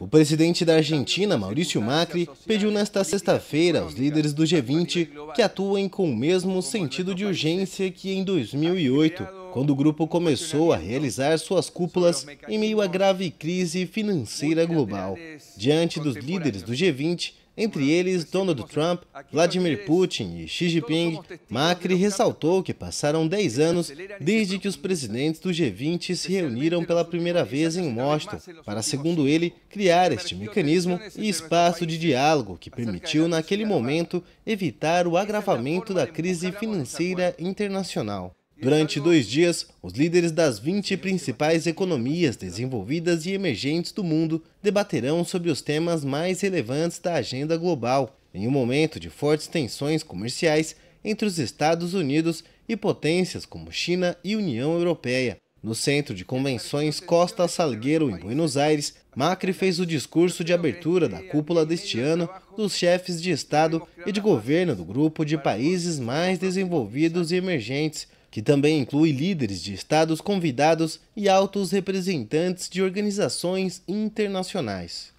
O presidente da Argentina, Maurício Macri, pediu nesta sexta-feira aos líderes do G20 que atuem com o mesmo sentido de urgência que em 2008, quando o grupo começou a realizar suas cúpulas em meio à grave crise financeira global. Diante dos líderes do G20, entre eles Donald Trump, Vladimir Putin e Xi Jinping, Macri ressaltou que passaram 10 anos desde que os presidentes do G20 se reuniram pela primeira vez em Washington para, segundo ele, criar este mecanismo e espaço de diálogo que permitiu, naquele momento, evitar o agravamento da crise financeira internacional. Durante dois dias, os líderes das 20 principais economias desenvolvidas e emergentes do mundo debaterão sobre os temas mais relevantes da agenda global, em um momento de fortes tensões comerciais entre os Estados Unidos e potências como China e União Europeia. No centro de convenções Costa Salgueiro, em Buenos Aires, Macri fez o discurso de abertura da cúpula deste ano dos chefes de Estado e de governo do grupo de países mais desenvolvidos e emergentes, que também inclui líderes de estados convidados e altos representantes de organizações internacionais.